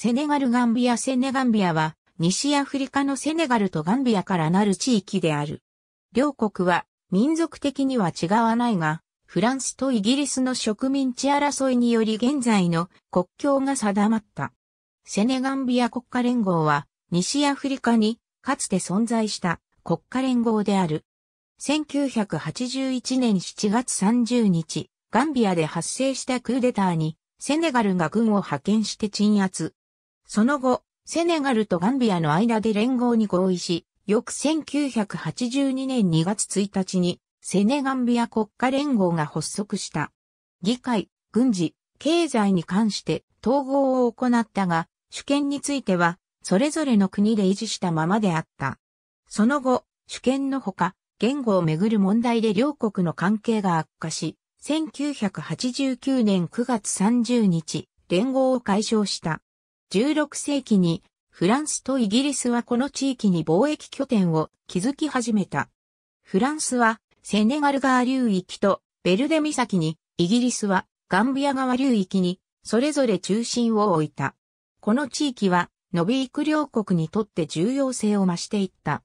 セネガルガンビアセネガンビアは、西アフリカのセネガルとガンビアからなる地域である。両国は、民族的には違わないが、フランスとイギリスの植民地争いにより現在の国境が定まった。セネガンビア国家連合は、西アフリカに、かつて存在した国家連合である。1981年7月30日、ガンビアで発生したクーデターに、セネガルが軍を派遣して鎮圧。その後、セネガルとガンビアの間で連合に合意し、翌1982年2月1日に、セネガンビア国家連合が発足した。議会、軍事、経済に関して統合を行ったが、主権については、それぞれの国で維持したままであった。その後、主権のほか、言語をめぐる問題で両国の関係が悪化し、1989年9月30日、連合を解消した。16世紀にフランスとイギリスはこの地域に貿易拠点を築き始めた。フランスはセネガル川流域とベルデ岬に、イギリスはガンビア川流域にそれぞれ中心を置いた。この地域はノビーク両国にとって重要性を増していった。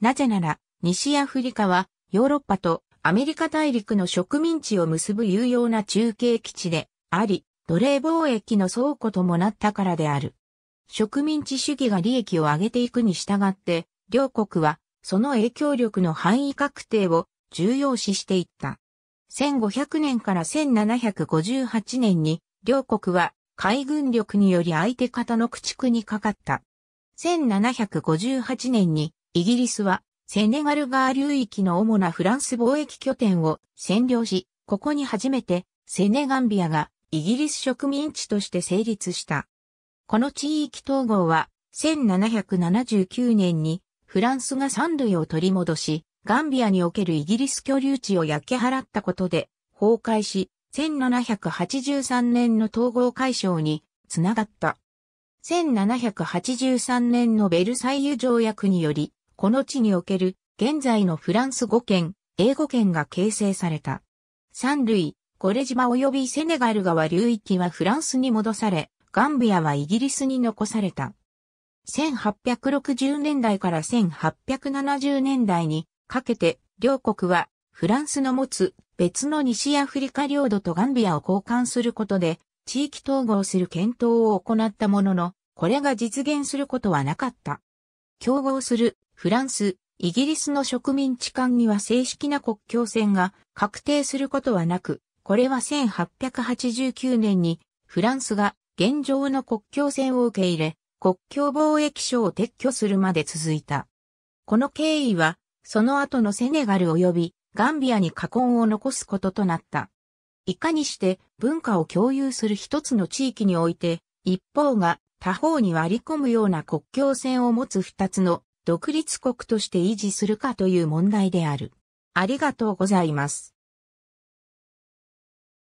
なぜなら西アフリカはヨーロッパとアメリカ大陸の植民地を結ぶ有用な中継基地であり、奴隷貿易の倉庫ともなったからである。植民地主義が利益を上げていくに従って、両国はその影響力の範囲確定を重要視していった。1500年から1758年に両国は海軍力により相手方の駆逐にかかった。1758年にイギリスはセネガル川流域の主なフランス貿易拠点を占領し、ここに初めてセネガンビアがイギリス植民地として成立した。この地域統合は、1779年にフランスが三類を取り戻し、ガンビアにおけるイギリス居留地を焼き払ったことで崩壊し、1783年の統合解消につながった。1783年のベルサイユ条約により、この地における現在のフランス語圏、英語圏が形成された。三類、ゴレ島及びセネガル川流域はフランスに戻され、ガンビアはイギリスに残された。1860年代から1870年代にかけて両国はフランスの持つ別の西アフリカ領土とガンビアを交換することで地域統合する検討を行ったものの、これが実現することはなかった。競合するフランス、イギリスの植民地間には正式な国境線が確定することはなく、これは1889年にフランスが現状の国境線を受け入れ、国境貿易省を撤去するまで続いた。この経緯は、その後のセネガル及びガンビアに禍根を残すこととなった。いかにして文化を共有する一つの地域において、一方が他方に割り込むような国境線を持つ二つの独立国として維持するかという問題である。ありがとうございます。